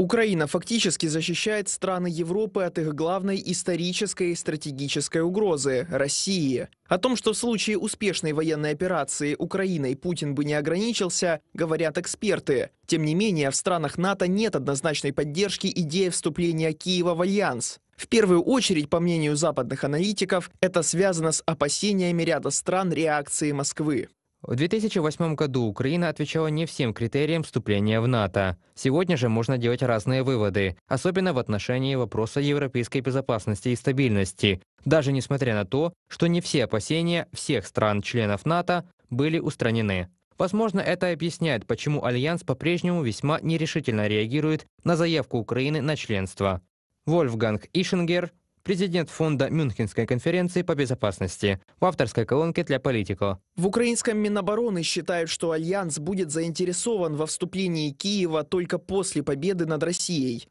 Украина фактически защищает страны Европы от их главной исторической и стратегической угрозы – России. О том, что в случае успешной военной операции Украиной Путин бы не ограничился, говорят эксперты. Тем не менее, в странах НАТО нет однозначной поддержки идеи вступления Киева в альянс. В первую очередь, по мнению западных аналитиков, это связано с опасениями ряда стран реакции Москвы. В 2008 году Украина отвечала не всем критериям вступления в НАТО. Сегодня же можно делать разные выводы, особенно в отношении вопроса европейской безопасности и стабильности, даже несмотря на то, что не все опасения всех стран-членов НАТО были устранены. Возможно, это объясняет, почему Альянс по-прежнему весьма нерешительно реагирует на заявку Украины на членство. Вольфганг Ишингер, президент фонда Мюнхенской конференции по безопасности в авторской колонке для политико. В украинском Минобороны считают, что Альянс будет заинтересован во вступлении Киева только после победы над Россией.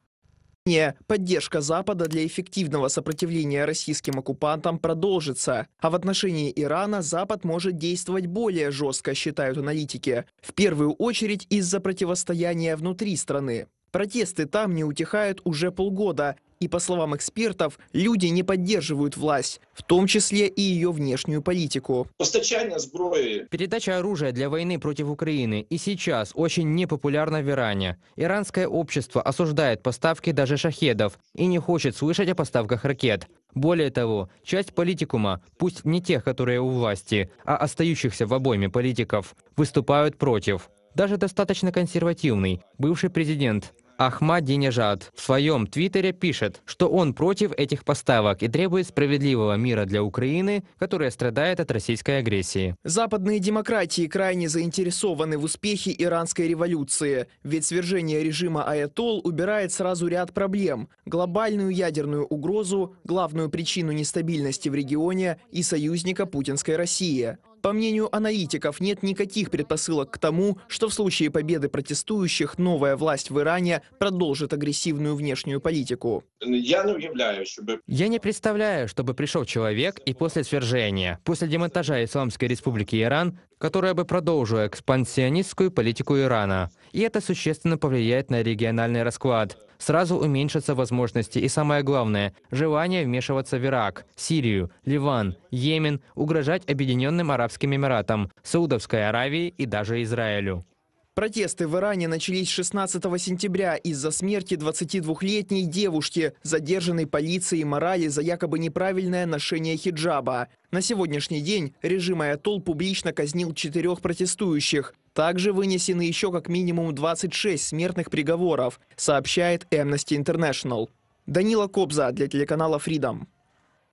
Поддержка Запада для эффективного сопротивления российским оккупантам продолжится, а в отношении Ирана Запад может действовать более жестко, считают аналитики, в первую очередь из-за противостояния внутри страны. Протесты там не утихают уже полгода. И, по словам экспертов, люди не поддерживают власть, в том числе и ее внешнюю политику. Постачание зброї. Передача оружия для войны против Украины и сейчас очень непопулярна в Иране. Иранское общество осуждает поставки даже шахедов и не хочет слышать о поставках ракет. Более того, часть политикума, пусть не тех, которые у власти, а остающихся в обойме политиков, выступают против. Даже достаточно консервативный бывший президент Ахмад Динежад в своем твиттере пишет, что он против этих поставок и требует справедливого мира для Украины, которая страдает от российской агрессии. Западные демократии крайне заинтересованы в успехе иранской революции, ведь свержение режима Аятол убирает сразу ряд проблем – глобальную ядерную угрозу, главную причину нестабильности в регионе и союзника путинской России. По мнению аналитиков, нет никаких предпосылок к тому, что в случае победы протестующих новая власть в Иране продолжит агрессивную внешнюю политику. Я не, являю, чтобы... Я не представляю, чтобы пришел человек и после свержения, после демонтажа Исламской Республики Иран, которая бы продолжила экспансионистскую политику Ирана. И это существенно повлияет на региональный расклад сразу уменьшатся возможности и, самое главное, желание вмешиваться в Ирак, Сирию, Ливан, Йемен, угрожать Объединенным Арабским Эмиратам, Саудовской Аравии и даже Израилю. Протесты в Иране начались 16 сентября из-за смерти 22-летней девушки, задержанной полицией Морали за якобы неправильное ношение хиджаба. На сегодняшний день режим Аятол публично казнил четырех протестующих. Также вынесены еще как минимум 26 смертных приговоров, сообщает Amnesty International. Данила Кобза для телеканала Freedom.